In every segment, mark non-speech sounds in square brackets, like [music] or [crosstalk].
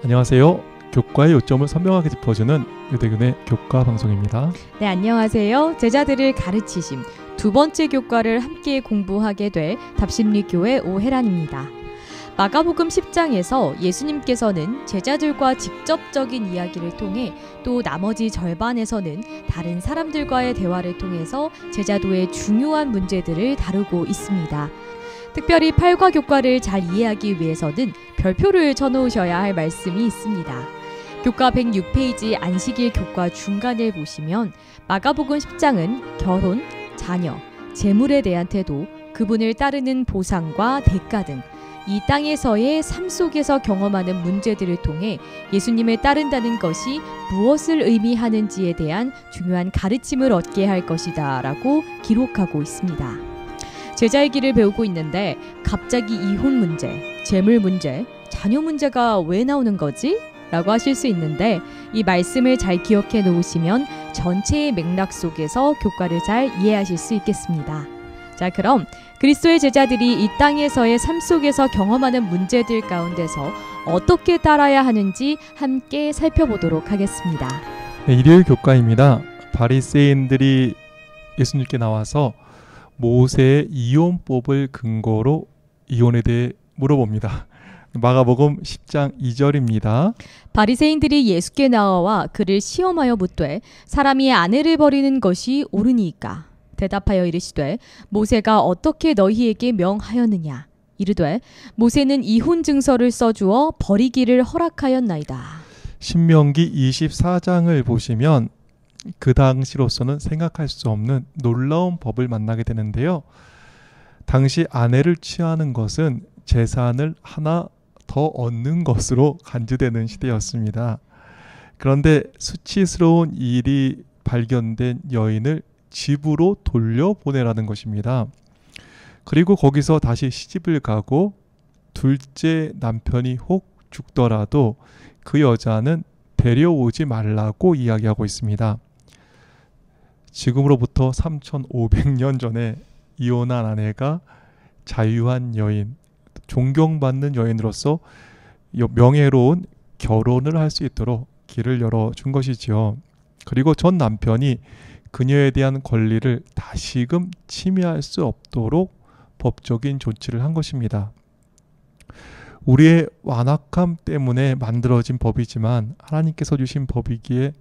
안녕하세요. 교과의 요점을 선명하게 짚어주는 의대근의 교과 방송입니다. 네, 안녕하세요. 제자들을 가르치심 두 번째 교과를 함께 공부하게 될 답심리교회 오혜란입니다. 마가복음 10장에서 예수님께서는 제자들과 직접적인 이야기를 통해 또 나머지 절반에서는 다른 사람들과의 대화를 통해서 제자도의 중요한 문제들을 다루고 있습니다. 특별히 팔과 교과를 잘 이해하기 위해서는 별표를 쳐놓으셔야 할 말씀이 있습니다. 교과 106페이지 안식일 교과 중간에 보시면 마가복음 10장은 결혼, 자녀, 재물에 대한 태도, 그분을 따르는 보상과 대가 등 이 땅에서의 삶 속에서 경험하는 문제들을 통해 예수님을 따른다는 것이 무엇을 의미하는지에 대한 중요한 가르침을 얻게 할 것이다 라고 기록하고 있습니다. 제자의 길을 배우고 있는데 갑자기 이혼 문제, 재물 문제, 자녀 문제가 왜 나오는 거지? 라고 하실 수 있는데 이 말씀을 잘 기억해 놓으시면 전체의 맥락 속에서 교과를 잘 이해하실 수 있겠습니다. 자, 그럼 그리스도의 제자들이 이 땅에서의 삶 속에서 경험하는 문제들 가운데서 어떻게 따라야 하는지 함께 살펴보도록 하겠습니다. 네, 일요일 교과입니다. 바리새인들이 예수님께 나와서 모세의 이혼법을 근거로 이혼에 대해 물어봅니다. 마가복음 10장 2절입니다. 바리새인들이 예수께 나와 그를 시험하여 묻되 사람이 아내를 버리는 것이 옳으니까 대답하여 이르시되 모세가 어떻게 너희에게 명하였느냐 이르되 모세는 이혼 증서를 써주어 버리기를 허락하였나이다. 신명기 24장을 보시면 그 당시로서는 생각할 수 없는 놀라운 법을 만나게 되는데요. 당시 아내를 취하는 것은 재산을 하나 더 얻는 것으로 간주되는 시대였습니다. 그런데 수치스러운 일이 발견된 여인을 집으로 돌려보내라는 것입니다. 그리고 거기서 다시 시집을 가고 둘째 남편이 혹 죽더라도 그 여자는 데려오지 말라고 이야기하고 있습니다. 지금으로부터 3,500년 전에 이혼한 아내가 자유한 여인, 존경받는 여인으로서 명예로운 결혼을 할 수 있도록 길을 열어준 것이지요. 그리고 전 남편이 그녀에 대한 권리를 다시금 침해할 수 없도록 법적인 조치를 한 것입니다. 우리의 완악함 때문에 만들어진 법이지만 하나님께서 주신 법이기에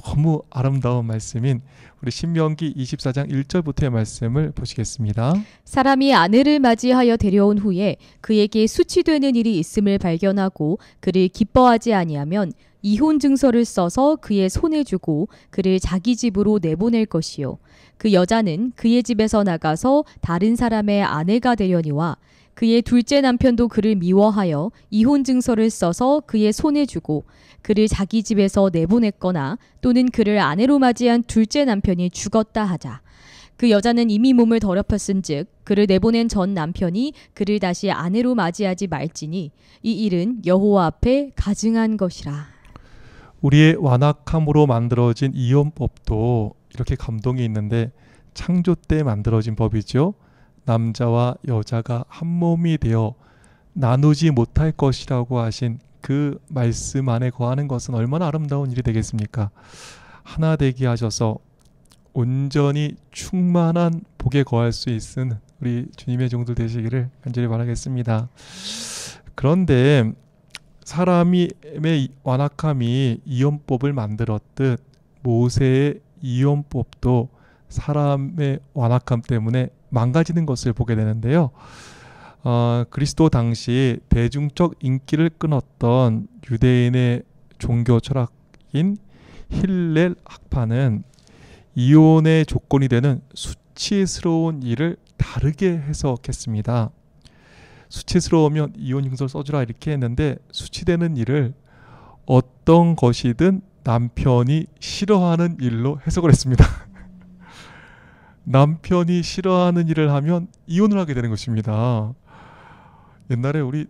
너무 아름다운 말씀인 우리 신명기 24장 1절부터의 말씀을 보시겠습니다. 사람이 아내를 맞이하여 데려온 후에 그에게 수치되는 일이 있음을 발견하고 그를 기뻐하지 아니하면 이혼 증서를 써서 그의 손에 주고 그를 자기 집으로 내보낼 것이요 그 여자는 그의 집에서 나가서 다른 사람의 아내가 되려니와 그의 둘째 남편도 그를 미워하여 이혼 증서를 써서 그의 손에 주고 그를 자기 집에서 내보냈거나 또는 그를 아내로 맞이한 둘째 남편이 죽었다 하자. 그 여자는 이미 몸을 더럽혔은즉 그를 내보낸 전 남편이 그를 다시 아내로 맞이하지 말지니 이 일은 여호와 앞에 가증한 것이라. 우리의 완악함으로 만들어진 이혼법도 이렇게 감동이 있는데 창조 때 만들어진 법이죠. 남자와 여자가 한 몸이 되어 나누지 못할 것이라고 하신 그 말씀 안에 거하는 것은 얼마나 아름다운 일이 되겠습니까? 하나 되게 하셔서 온전히 충만한 복에 거할 수 있은 우리 주님의 종들 되시기를 간절히 바라겠습니다. 그런데 사람의 완악함이 이혼법을 만들었듯 모세의 이혼법도 사람의 완악함 때문에 망가지는 것을 보게 되는데요. 어, 그리스도 당시 대중적 인기를 끊었던 유대인의 종교 철학인 힐렐 학파는 이혼의 조건이 되는 수치스러운 일을 다르게 해석했습니다. 수치스러우면 이혼 흉서를 써주라 이렇게 했는데 수치되는 일을 어떤 것이든 남편이 싫어하는 일로 해석을 했습니다. [laughs] 남편이 싫어하는 일을 하면 이혼을 하게 되는 것입니다. 옛날에 우리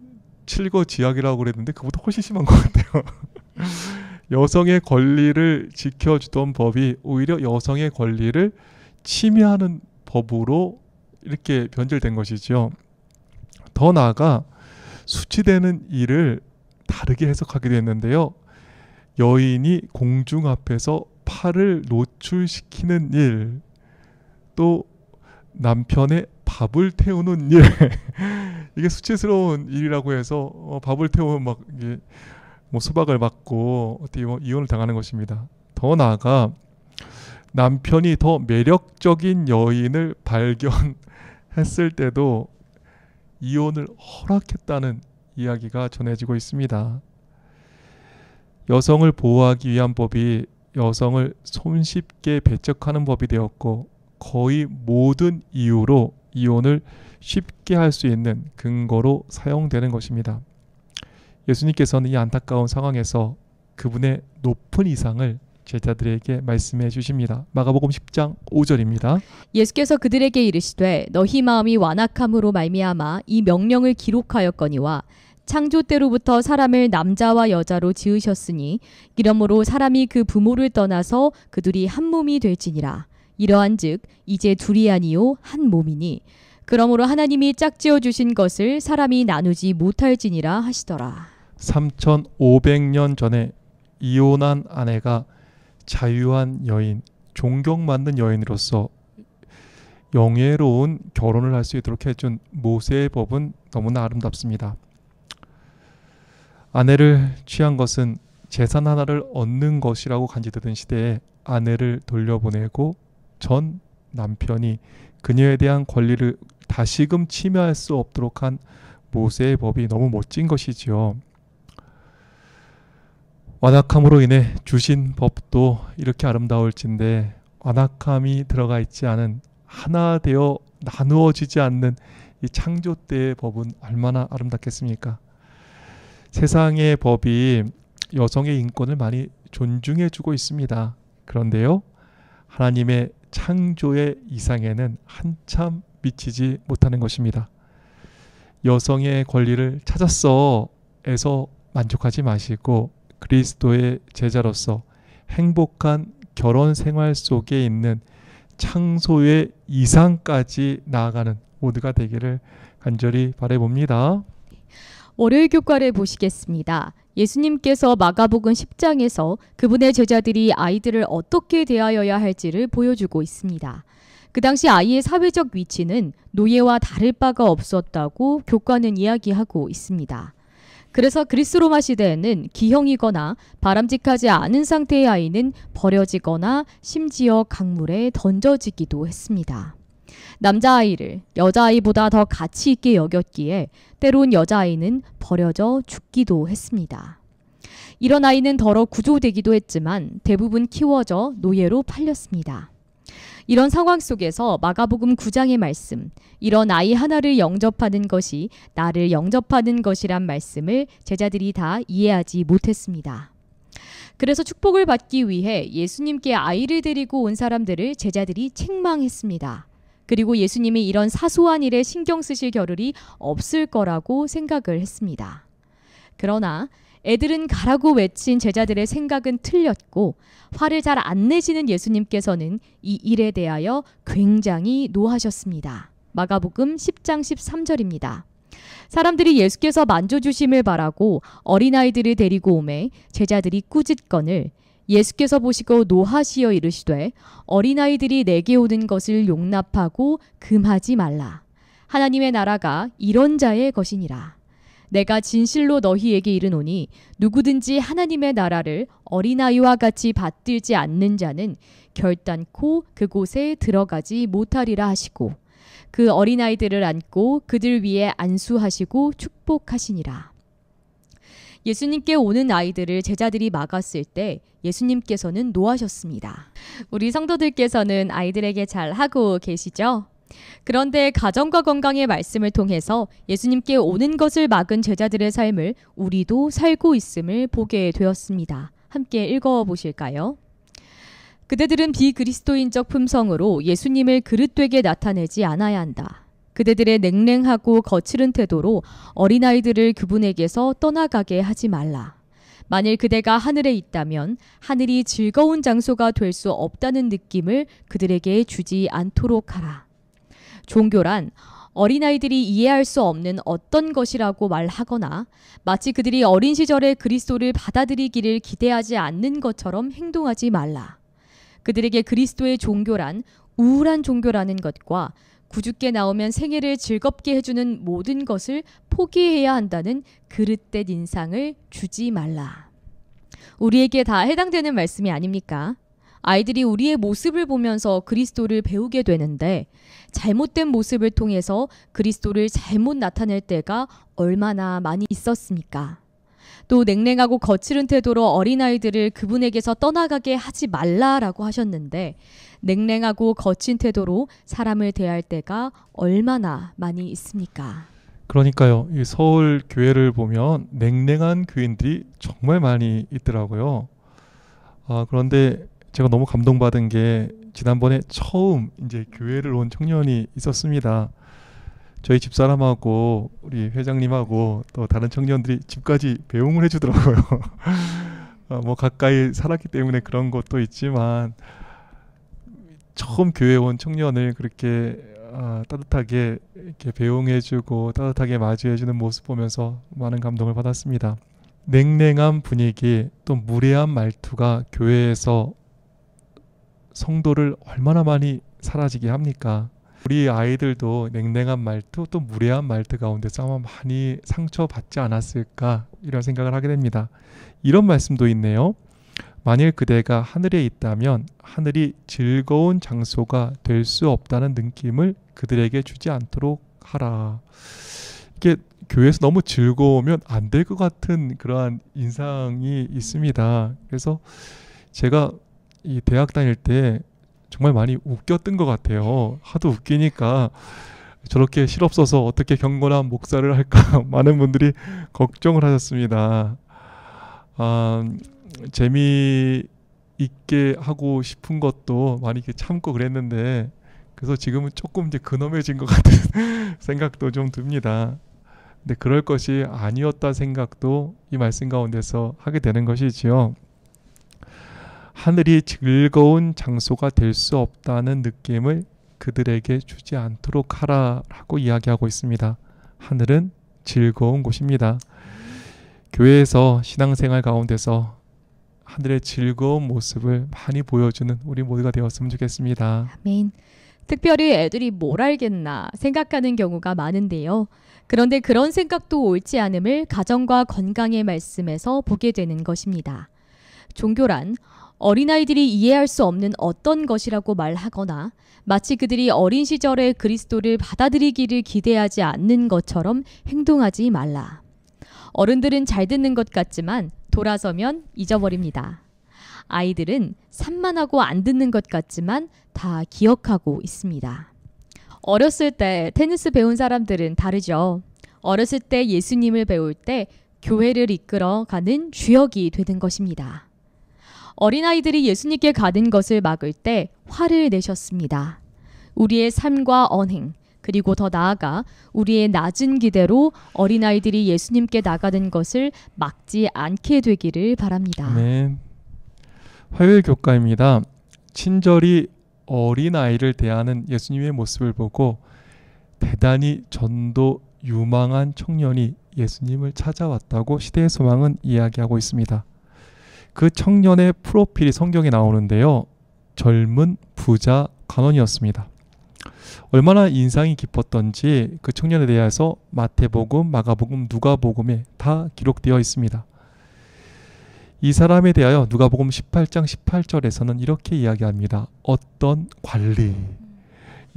칠거 지약이라고 그랬는데 그보다 훨씬 심한 것 같아요. [laughs] 여성의 권리를 지켜주던 법이 오히려 여성의 권리를 침해하는 법으로 이렇게 변질된 것이죠. 더 나아가 수치되는 일을 다르게 해석하게 됐는데요. 여인이 공중 앞에서 팔을 노출시키는 일, 또 남편의 밥을 태우는 일 [laughs] 이게 수치스러운 일이라고 해서 어, 밥을 태우면 막 이게 뭐 수박을 맞고 어떻게 뭐 이혼을 당하는 것입니다. 더 나아가 남편이 더 매력적인 여인을 발견했을 때도 이혼을 허락했다는 이야기가 전해지고 있습니다. 여성을 보호하기 위한 법이 여성을 손쉽게 배척하는 법이 되었고 거의 모든 이유로 이혼을 쉽게 할 수 있는 근거로 사용되는 것입니다. 예수님께서는 이 안타까운 상황에서 그분의 높은 이상을 제자들에게 말씀해 주십니다. 마가복음 10장 5절입니다. 예수께서 그들에게 이르시되 너희 마음이 완악함으로 말미암아 이 명령을 기록하였거니와 창조 때로부터 사람을 남자와 여자로 지으셨으니 이러므로 사람이 그 부모를 떠나서 그들이 한 몸이 될지니라. 이러한즉 이제 둘이 아니요 한 몸이니 그러므로 하나님이 짝지어 주신 것을 사람이 나누지 못할지니라 하시더라. 3500년 전에 이혼한 아내가 자유한 여인, 존경받는 여인으로서 영예로운 결혼을 할 수 있도록 해준 모세의 법은 너무나 아름답습니다. 아내를 취한 것은 재산 하나를 얻는 것이라고 간지되던 시대에 아내를 돌려보내고 전 남편이 그녀에 대한 권리를 다시금 침해할 수 없도록 한 모세의 법이 너무 멋진 것이지요. 완악함으로 인해 주신 법도 이렇게 아름다울진데 완악함이 들어가 있지 않은 하나 되어 나누어지지 않는 이 창조 때의 법은 얼마나 아름답겠습니까? 세상의 법이 여성의 인권을 많이 존중해주고 있습니다. 그런데요, 하나님의 창조의 이상에는 한참 미치지 못하는 것입니다. 여성의 권리를 찾았어 에서 만족하지 마시고 그리스도의 제자로서 행복한 결혼 생활 속에 있는 창소의 이상까지 나아가는 모두가 되기를 간절히 바래봅니다. 월요일 교과를 보시겠습니다. 예수님께서 마가복음 10장에서 그분의 제자들이 아이들을 어떻게 대하여야 할지를 보여주고 있습니다. 그 당시 아이의 사회적 위치는 노예와 다를 바가 없었다고 교과는 이야기하고 있습니다. 그래서 그리스 로마 시대에는 기형이거나 바람직하지 않은 상태의 아이는 버려지거나 심지어 강물에 던져지기도 했습니다. 남자아이를 여자아이보다 더 가치 있게 여겼기에 때론 여자아이는 버려져 죽기도 했습니다. 이런 아이는 더러 구조되기도 했지만 대부분 키워져 노예로 팔렸습니다. 이런 상황 속에서 마가복음 9장의 말씀, 이런 아이 하나를 영접하는 것이 나를 영접하는 것이란 말씀을 제자들이 다 이해하지 못했습니다. 그래서 축복을 받기 위해 예수님께 아이를 데리고 온 사람들을 제자들이 책망했습니다. 그리고 예수님이 이런 사소한 일에 신경 쓰실 겨를이 없을 거라고 생각을 했습니다. 그러나 애들은 가라고 외친 제자들의 생각은 틀렸고 화를 잘 안 내시는 예수님께서는 이 일에 대하여 굉장히 노하셨습니다. 마가복음 10장 13절입니다. 사람들이 예수께서 만져 주심을 바라고 어린아이들을 데리고 오매 제자들이 꾸짖건을 예수께서 보시고 노하시어 이르시되 어린아이들이 내게 오는 것을 용납하고 금하지 말라. 하나님의 나라가 이런 자의 것이니라. 내가 진실로 너희에게 이르노니 누구든지 하나님의 나라를 어린아이와 같이 받들지 않는 자는 결단코 그곳에 들어가지 못하리라 하시고 그 어린아이들을 안고 그들 위에 안수하시고 축복하시니라. 예수님께 오는 아이들을 제자들이 막았을 때 예수님께서는 노하셨습니다. 우리 성도들께서는 아이들에게 잘 하고 계시죠? 그런데 가정과 건강의 말씀을 통해서 예수님께 오는 것을 막은 제자들의 삶을 우리도 살고 있음을 보게 되었습니다. 함께 읽어 보실까요? 그대들은 비그리스도인적 품성으로 예수님을 그릇되게 나타내지 않아야 한다. 그대들의 냉랭하고 거칠은 태도로 어린아이들을 그분에게서 떠나가게 하지 말라. 만일 그대가 하늘에 있다면 하늘이 즐거운 장소가 될 수 없다는 느낌을 그들에게 주지 않도록 하라. 종교란 어린아이들이 이해할 수 없는 어떤 것이라고 말하거나 마치 그들이 어린 시절에 그리스도를 받아들이기를 기대하지 않는 것처럼 행동하지 말라. 그들에게 그리스도의 종교란 우울한 종교라는 것과 구주께 나오면 생애를 즐겁게 해주는 모든 것을 포기해야 한다는 그릇된 인상을 주지 말라. 우리에게 다 해당되는 말씀이 아닙니까? 아이들이 우리의 모습을 보면서 그리스도를 배우게 되는데 잘못된 모습을 통해서 그리스도를 잘못 나타낼 때가 얼마나 많이 있었습니까? 또 냉랭하고 거칠은 태도로 어린아이들을 그분에게서 떠나가게 하지 말라라고 하셨는데 냉랭하고 거친 태도로 사람을 대할 때가 얼마나 많이 있습니까? 그러니까요. 이 서울 교회를 보면 냉랭한 교인들이 정말 많이 있더라고요. 아, 그런데 제가 너무 감동받은 게 지난번에 처음 이제 교회를 온 청년이 있었습니다. 저희 집사람하고 우리 회장님하고 또 다른 청년들이 집까지 배웅을 해주더라고요. [laughs] 어, 뭐 가까이 살았기 때문에 그런 것도 있지만 처음 교회 온 청년을 그렇게 아, 따뜻하게 이렇게 배웅해주고 따뜻하게 맞이해주는 모습 보면서 많은 감동을 받았습니다. 냉랭한 분위기 또 무례한 말투가 교회에서 성도를 얼마나 많이 사라지게 합니까? 우리 아이들도 냉랭한 말투 또 무례한 말투 가운데서 아마 많이 상처받지 않았을까 이런 생각을 하게 됩니다. 이런 말씀도 있네요. 만일 그대가 하늘에 있다면 하늘이 즐거운 장소가 될 수 없다는 느낌을 그들에게 주지 않도록 하라. 이게 교회에서 너무 즐거우면 안 될 것 같은 그러한 인상이 있습니다. 그래서 제가 이 대학 다닐 때 정말 많이 웃겼던 것 같아요. 하도 웃기니까 저렇게 실없어서 어떻게 경건한 목사를 할까 [laughs] 많은 분들이 걱정을 하셨습니다. 아, 재미 있게 하고 싶은 것도 많이 참고 그랬는데 그래서 지금은 조금 이제 근엄해진 것 같은 [laughs] 생각도 좀 듭니다. 근데 그럴 것이 아니었다 생각도 이 말씀 가운데서 하게 되는 것이지요. 하늘이 즐거운 장소가 될 수 없다는 느낌을 그들에게 주지 않도록 하라라고 이야기하고 있습니다. 하늘은 즐거운 곳입니다. 교회에서 신앙생활 가운데서 하늘의 즐거운 모습을 많이 보여주는 우리 모두가 되었으면 좋겠습니다. 아멘. 특별히 애들이 뭘 알겠나 생각하는 경우가 많은데요. 그런데 그런 생각도 옳지 않음을 가정과 건강의 말씀에서 보게 되는 것입니다. 종교란 어린아이들이 이해할 수 없는 어떤 것이라고 말하거나 마치 그들이 어린 시절에 그리스도를 받아들이기를 기대하지 않는 것처럼 행동하지 말라. 어른들은 잘 듣는 것 같지만 돌아서면 잊어버립니다. 아이들은 산만하고 안 듣는 것 같지만 다 기억하고 있습니다. 어렸을 때 테니스 배운 사람들은 다르죠. 어렸을 때 예수님을 배울 때 교회를 이끌어 가는 주역이 되는 것입니다. 어린아이들이 예수님께 가는 것을 막을 때 화를 내셨습니다. 우리의 삶과 언행, 그리고 더 나아가 우리의 낮은 기대로 어린아이들이 예수님께 나가는 것을 막지 않게 되기를 바랍니다. 네. 화요일 교과입니다. 친절히 어린아이를 대하는 예수님의 모습을 보고 대단히 전도 유망한 청년이 예수님을 찾아왔다고 시대의 소망은 이야기하고 있습니다. 그 청년의 프로필이 성경에 나오는데요. 젊은 부자 간원이었습니다. 얼마나 인상이 깊었던지 그 청년에 대해서 마태복음, 마가복음, 누가복음에 다 기록되어 있습니다. 이 사람에 대하여 누가복음 18장 18절에서는 이렇게 이야기합니다. 어떤 관리.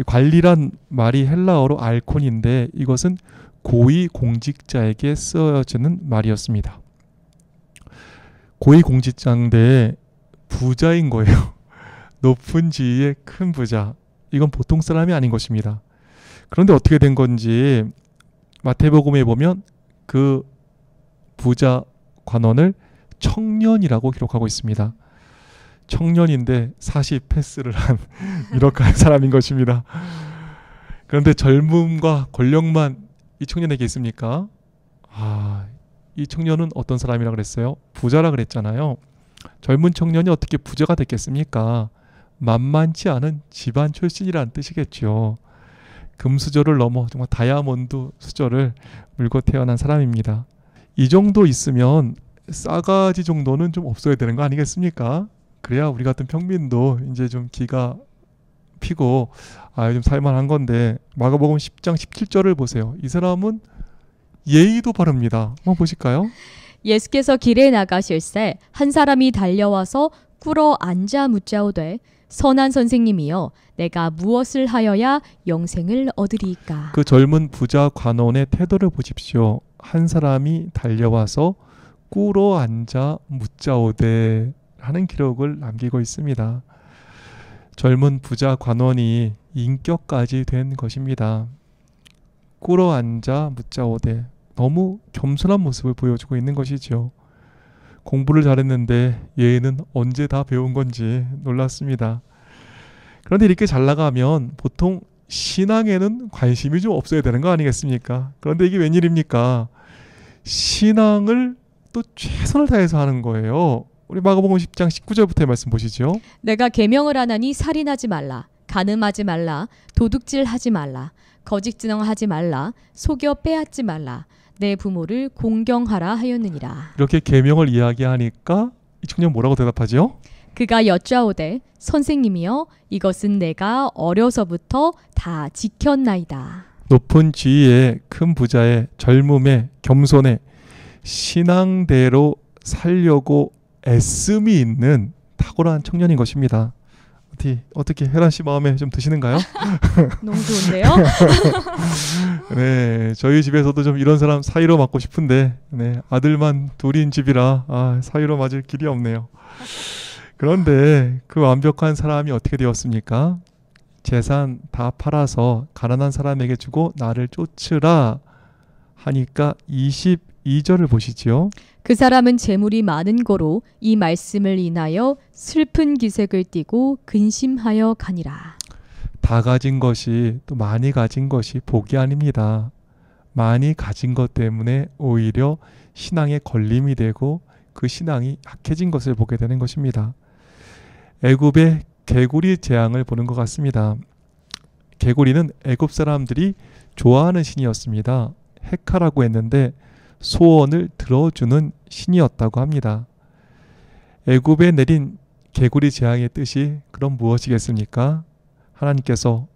관리란 말이 헬라어로 알콘인데 이것은 고위 공직자에게 쓰여지는 말이었습니다. 고위공직장대의 부자인 거예요. [laughs] 높은 지위의 큰 부자. 이건 보통 사람이 아닌 것입니다. 그런데 어떻게 된 건지 마태복음에 보면 그 부자 관원을 청년이라고 기록하고 있습니다. 청년인데 40 패스를 한 이렇게 [laughs] 한 사람인 것입니다. 그런데 젊음과 권력만 이 청년에게 있습니까? 아, 이 청년은 어떤 사람이라 그랬어요? 부자라 그랬잖아요. 젊은 청년이 어떻게 부자가 됐겠습니까? 만만치 않은 집안 출신이라는 뜻이겠죠. 금수저를 넘어 정말 다이아몬드 수저를 물고 태어난 사람입니다. 이 정도 있으면 싸가지 정도는 좀 없어야 되는 거 아니겠습니까? 그래야 우리 같은 평민도 이제 좀 기가 피고 아, 좀 살만한 건데 마가복음 10장 17절을 보세요. 이 사람은 예의도 바릅니다. 한번 보실까요? 예수께서 길에 나가실세 한 사람이 달려와서 꿇어 앉아 묻자오되 선한 선생님이여 내가 무엇을 하여야 영생을 얻으리까? 그 젊은 부자 관원의 태도를 보십시오. 한 사람이 달려와서 꿇어 앉아 묻자오되 하는 기록을 남기고 있습니다. 젊은 부자 관원이 인격까지 된 것입니다. 꿇어 앉아 묻자오되 너무 겸손한 모습을 보여주고 있는 것이지요. 공부를 잘했는데 얘는 언제 다 배운 건지 놀랐습니다. 그런데 이렇게 잘 나가면 보통 신앙에는 관심이 좀 없어야 되는 거 아니겠습니까? 그런데 이게 웬일입니까? 신앙을 또 최선을 다해서 하는 거예요. 우리 마가복음 10장 19절부터의 말씀 보시죠. 내가 계명을 하나니 살인하지 말라, 가늠하지 말라, 도둑질하지 말라, 거짓 진언하지 말라 속여 빼앗지 말라 내 부모를 공경하라 하였느니라. 이렇게 계명을 이야기하니까 이 청년 뭐라고 대답하지요? 그가 여짜오되 선생님이여 이것은 내가 어려서부터 다 지켰나이다. 높은 지위에 큰 부자의 젊음에 겸손에 신앙대로 살려고 애씀이 있는 탁월한 청년인 것입니다. 어떻게 어떻게 혜란 씨 마음에 좀 드시는가요? [laughs] 너무 좋은데요? [laughs] 네, 저희 집에서도 좀 이런 사람 사이로 맞고 싶은데, 네, 아들만 둘인 집이라 아, 사이로 맞을 길이 없네요. 그런데 그 완벽한 사람이 어떻게 되었습니까? 재산 다 팔아서 가난한 사람에게 주고 나를 쫓으라 하니까 22절을 보시지요. 그 사람은 재물이 많은 거로 이 말씀을 인하여 슬픈 기색을 띠고 근심하여 가니라. 다 가진 것이 또 많이 가진 것이 복이 아닙니다. 많이 가진 것 때문에 오히려 신앙에 걸림이 되고 그 신앙이 약해진 것을 보게 되는 것입니다. 애굽의 개구리 재앙을 보는 것 같습니다. 개구리는 애굽 사람들이 좋아하는 신이었습니다. 헤카라고 했는데 소원을 들어주는 신이었다고 합니다. 애굽에 내린 개구리 재앙의 뜻이 그럼 무엇이겠습니까? 하나님께서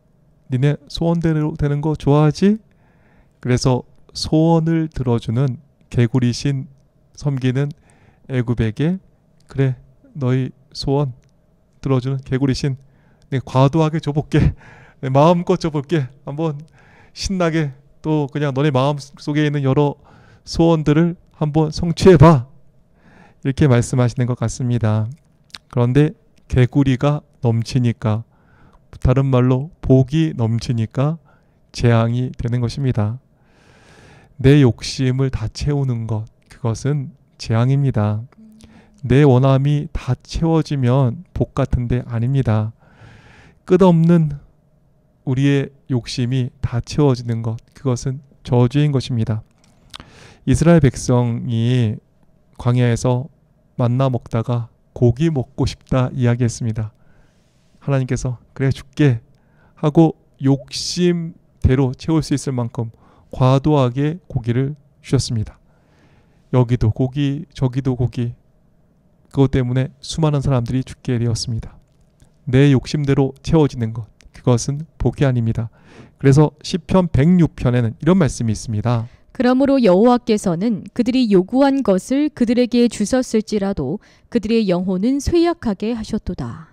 니네 소원대로 되는 거 좋아하지? 그래서 소원을 들어주는 개구리신 섬기는 애굽에게 그래 너희 소원 들어주는 개구리신 내 네, 과도하게 줘볼게 [laughs] 네, 마음껏 줘볼게 한번 신나게 또 그냥 너네 마음 속에 있는 여러 소원들을 한번 성취해봐. 이렇게 말씀하시는 것 같습니다. 그런데 개구리가 넘치니까, 다른 말로 복이 넘치니까 재앙이 되는 것입니다. 내 욕심을 다 채우는 것, 그것은 재앙입니다. 내 원함이 다 채워지면 복 같은데 아닙니다. 끝없는 우리의 욕심이 다 채워지는 것, 그것은 저주인 것입니다. 이스라엘 백성이 광야에서 만나 먹다가 고기 먹고 싶다 이야기했습니다. 하나님께서 그래 줄게 하고 욕심대로 채울 수 있을 만큼 과도하게 고기를 주셨습니다. 여기도 고기, 저기도 고기. 그것 때문에 수많은 사람들이 죽게 되었습니다. 내 욕심대로 채워지는 것, 그것은 복이 아닙니다. 그래서 시편 106편에는 이런 말씀이 있습니다. 그러므로 여호와께서는 그들이 요구한 것을 그들에게 주셨을지라도 그들의 영혼은 쇠약하게 하셨도다.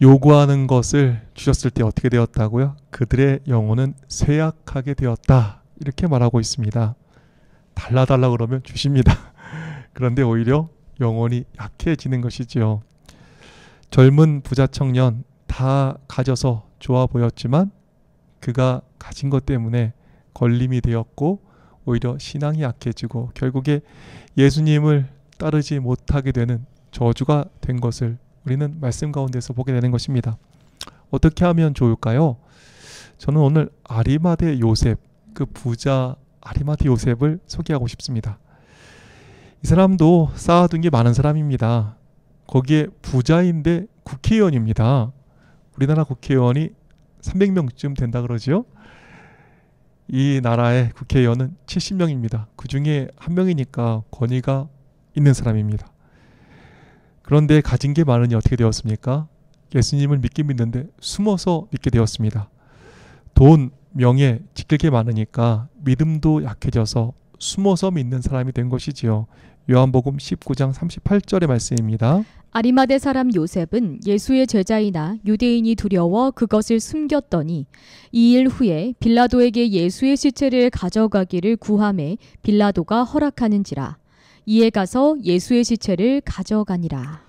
요구하는 것을 주셨을 때 어떻게 되었다고요? 그들의 영혼은 쇠약하게 되었다. 이렇게 말하고 있습니다. 달라 달라 그러면 주십니다. [laughs] 그런데 오히려 영혼이 약해지는 것이지요. 젊은 부자 청년 다 가져서 좋아 보였지만 그가 가진 것 때문에 걸림이 되었고 오히려 신앙이 약해지고 결국에 예수님을 따르지 못하게 되는 저주가 된 것을 우리는 말씀 가운데서 보게 되는 것입니다. 어떻게 하면 좋을까요? 저는 오늘 아리마대 요셉, 그 부자 아리마대 요셉을 소개하고 싶습니다. 이 사람도 쌓아둔 게 많은 사람입니다. 거기에 부자인데 국회의원입니다. 우리나라 국회의원이 300명쯤 된다 그러지요? 이 나라의 국회의원은 70명입니다. 그 중에 한 명이니까 권위가 있는 사람입니다. 그런데 가진 게 많으니 어떻게 되었습니까? 예수님을 믿긴 믿는데 숨어서 믿게 되었습니다. 돈, 명예, 지킬 게 많으니까 믿음도 약해져서 숨어서 믿는 사람이 된 것이지요. 요한복음 19장 38절의 말씀입니다. 아리마대 사람 요셉은 예수의 제자이나 유대인이 두려워 그것을 숨겼더니 이 일 후에 빌라도에게 예수의 시체를 가져가기를 구함에 빌라도가 허락하는지라 이에 가서 예수의 시체를 가져가니라.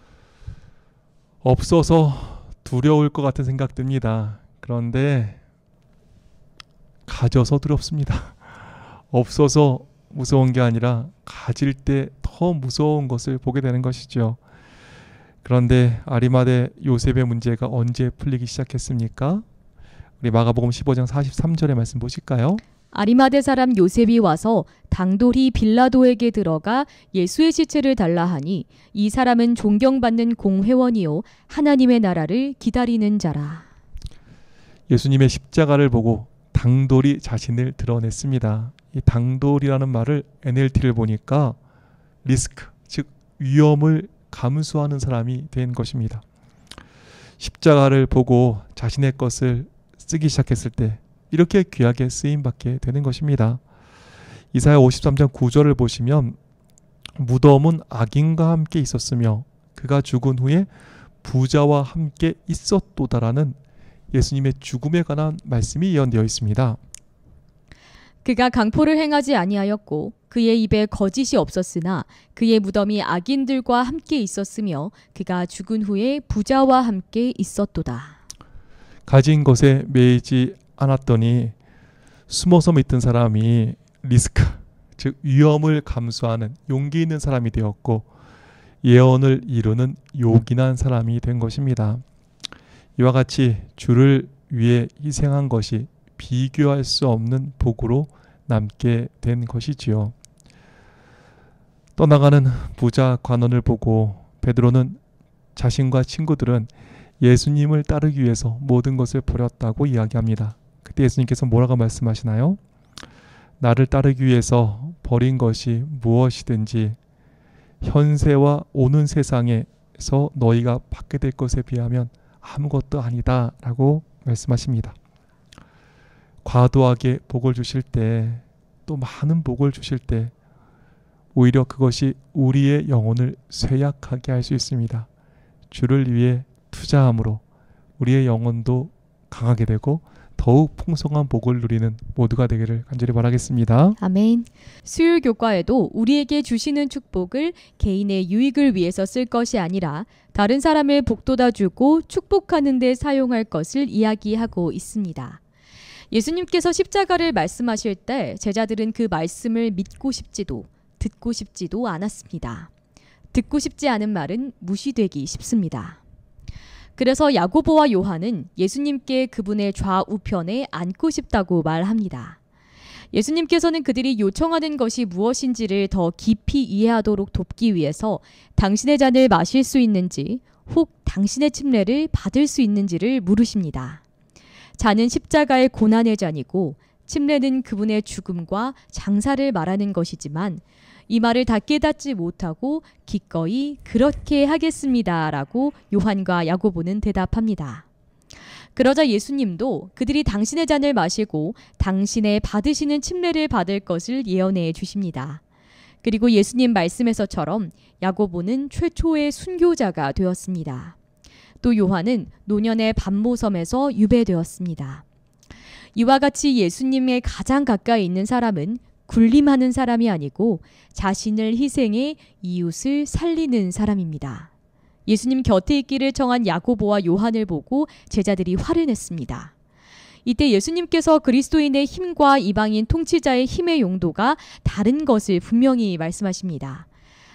없어서 두려울 것 같은 생각 듭니다. 그런데 가져서 두렵습니다. [laughs] 없어서 무서운 게 아니라 가질 때 더 무서운 것을 보게 되는 것이죠. 그런데 아리마대 요셉의 문제가 언제 풀리기 시작했습니까? 우리 마가복음 15장 43절의 말씀 보실까요? 아리마대 사람 요셉이 와서 당돌이 빌라도에게 들어가 예수의 시체를 달라 하니 이 사람은 존경받는 공회원이요 하나님의 나라를 기다리는 자라. 예수님의 십자가를 보고 당돌이 자신을 드러냈습니다. 이 당돌이라는 말을 NLT를 보니까 리스크 즉 위험을 감수하는 사람이 된 것입니다. 십자가를 보고 자신의 것을 쓰기 시작했을 때 이렇게 귀하게 쓰임 받게 되는 것입니다. 이사야 53장 9절을 보시면 무덤은 악인과 함께 있었으며 그가 죽은 후에 부자와 함께 있었도다라는 예수님의 죽음에 관한 말씀이 예언되어 있습니다. 그가 강포를 행하지 아니하였고 그의 입에 거짓이 없었으나 그의 무덤이 악인들과 함께 있었으며 그가 죽은 후에 부자와 함께 있었도다. 가진 것에 매이지 않았더니 숨어서 믿던 사람이 리스크 즉 위험을 감수하는 용기 있는 사람이 되었고 예언을 이루는 요긴한 사람이 된 것입니다. 이와 같이 주를 위해 희생한 것이 비교할 수 없는 복으로 남게 된 것이지요. 떠나가는 부자 관원을 보고 베드로는 자신과 친구들은 예수님을 따르기 위해서 모든 것을 버렸다고 이야기합니다. 그때 예수님께서 뭐라고 말씀하시나요? 나를 따르기 위해서 버린 것이 무엇이든지 현세와 오는 세상에서 너희가 받게 될 것에 비하면 아무것도 아니다 라고 말씀하십니다. 과도하게 복을 주실 때, 또 많은 복을 주실 때, 오히려 그것이 우리의 영혼을 쇠약하게 할 수 있습니다. 주를 위해 투자함으로 우리의 영혼도 강하게 되고 더욱 풍성한 복을 누리는 모두가 되기를 간절히 바라겠습니다. 아멘. 수요 교과에도 우리에게 주시는 축복을 개인의 유익을 위해서 쓸 것이 아니라 다른 사람을 복도다 주고 축복하는 데 사용할 것을 이야기하고 있습니다. 예수님께서 십자가를 말씀하실 때 제자들은 그 말씀을 믿고 싶지도 듣고 싶지도 않았습니다. 듣고 싶지 않은 말은 무시되기 쉽습니다. 그래서 야고보와 요한은 예수님께 그분의 좌우편에 앉고 싶다고 말합니다. 예수님께서는 그들이 요청하는 것이 무엇인지를 더 깊이 이해하도록 돕기 위해서 당신의 잔을 마실 수 있는지 혹 당신의 침례를 받을 수 있는지를 물으십니다. 자는 십자가의 고난의 잔이고 침례는 그분의 죽음과 장사를 말하는 것이지만 이 말을 다 깨닫지 못하고 기꺼이 그렇게 하겠습니다라고 요한과 야고보는 대답합니다. 그러자 예수님도 그들이 당신의 잔을 마시고 당신의 받으시는 침례를 받을 것을 예언해 주십니다. 그리고 예수님 말씀에서처럼 야고보는 최초의 순교자가 되었습니다. 또 요한은 노년의 반모섬에서 유배되었습니다. 이와 같이 예수님의 가장 가까이 있는 사람은 군림하는 사람이 아니고 자신을 희생해 이웃을 살리는 사람입니다. 예수님 곁에 있기를 청한 야고보와 요한을 보고 제자들이 화를 냈습니다. 이때 예수님께서 그리스도인의 힘과 이방인 통치자의 힘의 용도가 다른 것을 분명히 말씀하십니다.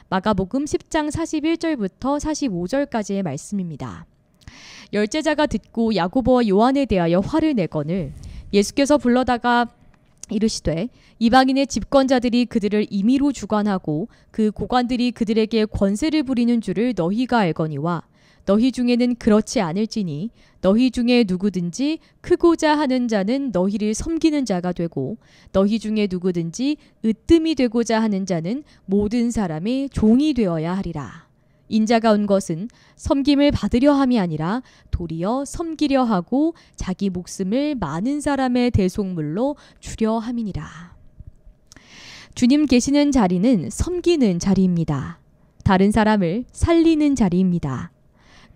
마가복음 10장 41절부터 45절까지의 말씀입니다. 열제자가 듣고 야고보와 요한에 대하여 화를 내거늘 예수께서 불러다가 이르시되 이방인의 집권자들이 그들을 임의로 주관하고 그 고관들이 그들에게 권세를 부리는 줄을 너희가 알거니와 너희 중에는 그렇지 않을지니 너희 중에 누구든지 크고자 하는 자는 너희를 섬기는 자가 되고 너희 중에 누구든지 으뜸이 되고자 하는 자는 모든 사람의 종이 되어야 하리라. 인자가 온 것은 섬김을 받으려 함이 아니라 도리어 섬기려 하고 자기 목숨을 많은 사람의 대속물로 주려 함이니라. 주님 계시는 자리는 섬기는 자리입니다. 다른 사람을 살리는 자리입니다.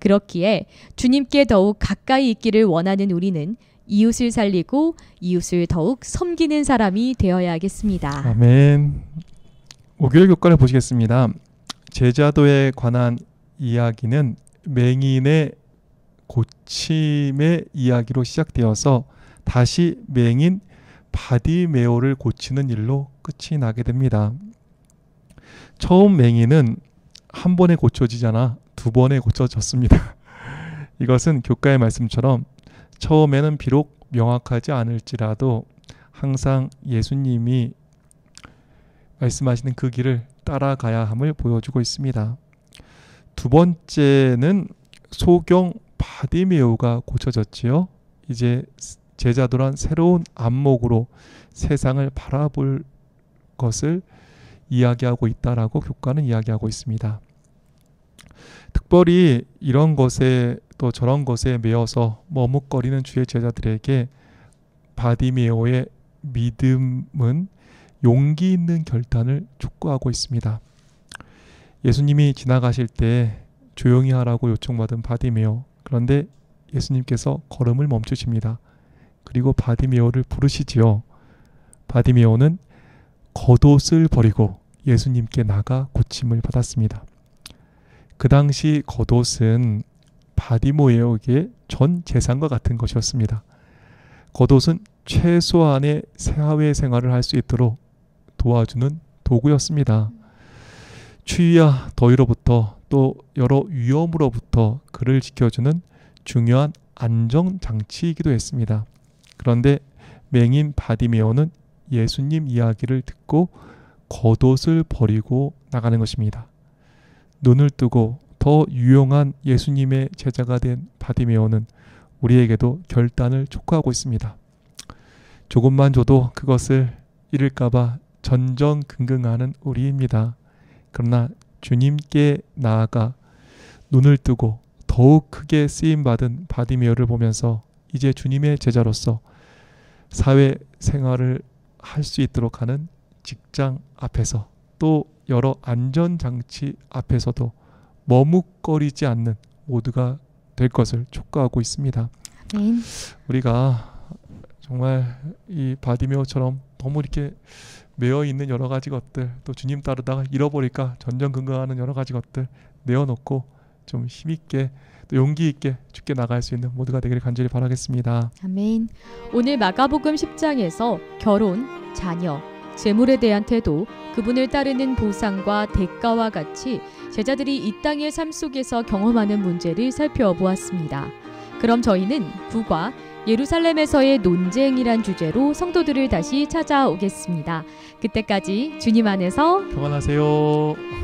그렇기에 주님께 더욱 가까이 있기를 원하는 우리는 이웃을 살리고 이웃을 더욱 섬기는 사람이 되어야 하겠습니다. 아멘. 오교육 교과를 보시겠습니다. 제자도에 관한 이야기는 맹인의 고침의 이야기로 시작되어서 다시 맹인 바디메오를 고치는 일로 끝이 나게 됩니다. 처음 맹인은 한 번에 고쳐지잖아 두 번에 고쳐졌습니다. [laughs] 이것은 교과의 말씀처럼 처음에는 비록 명확하지 않을지라도 항상 예수님이 말씀하시는 그 길을 따라가야 함을 보여주고 있습니다. 두 번째는 소경 바디메오가 고쳐졌지요. 이제 제자도란 새로운 안목으로 세상을 바라볼 것을 이야기하고 있다라고 교과는 이야기하고 있습니다. 특별히 이런 것에 또 저런 것에 매여서 머뭇거리는 주의 제자들에게 바디메오의 믿음은 용기 있는 결단을 촉구하고 있습니다. 예수님이 지나가실 때 조용히 하라고 요청받은 바디메오. 그런데 예수님께서 걸음을 멈추십니다. 그리고 바디메오를 부르시지요. 바디메오는 겉옷을 버리고 예수님께 나가 고침을 받았습니다. 그 당시 겉옷은 바디모에오에전 재산과 같은 것이었습니다. 겉옷은 최소한의 사회 생활을 할 수 있도록 도와주는 도구였습니다. 추위와 더위로부터 또 여러 위험으로부터 그를 지켜주는 중요한 안정 장치이기도 했습니다. 그런데 맹인 바디메어는 예수님 이야기를 듣고 겉옷을 버리고 나가는 것입니다. 눈을 뜨고 더 유용한 예수님의 제자가 된 바디메어는 우리에게도 결단을 촉구하고 있습니다. 조금만 줘도 그것을 잃을까봐 전전긍긍하는 우리입니다. 그러나 주님께 나아가 눈을 뜨고 더욱 크게 쓰임 받은 바디메어를 보면서 이제 주님의 제자로서 사회 생활을 할 수 있도록 하는 직장 앞에서 또 여러 안전장치 앞에서도 머뭇거리지 않는 모두가 될 것을 촉구하고 있습니다. 네. 우리가 정말 이바디메어처럼 너무 이렇게 메어 있는 여러 가지 것들 또 주님 따르다가 잃어버릴까 전전긍긍하는 여러 가지 것들 내어놓고 좀 힘있게 또 용기 있게 죽게 나갈 수 있는 모두가 되기를 간절히 바라겠습니다. 아멘. 오늘 마가복음 10장에서 결혼, 자녀, 재물에 대한 태도, 그분을 따르는 보상과 대가와 같이 제자들이 이 땅의 삶 속에서 경험하는 문제를 살펴보았습니다. 그럼 저희는 부과 예루살렘에서의 논쟁이란 주제로 성도들을 다시 찾아오겠습니다. 그때까지 주님 안에서 평안하세요.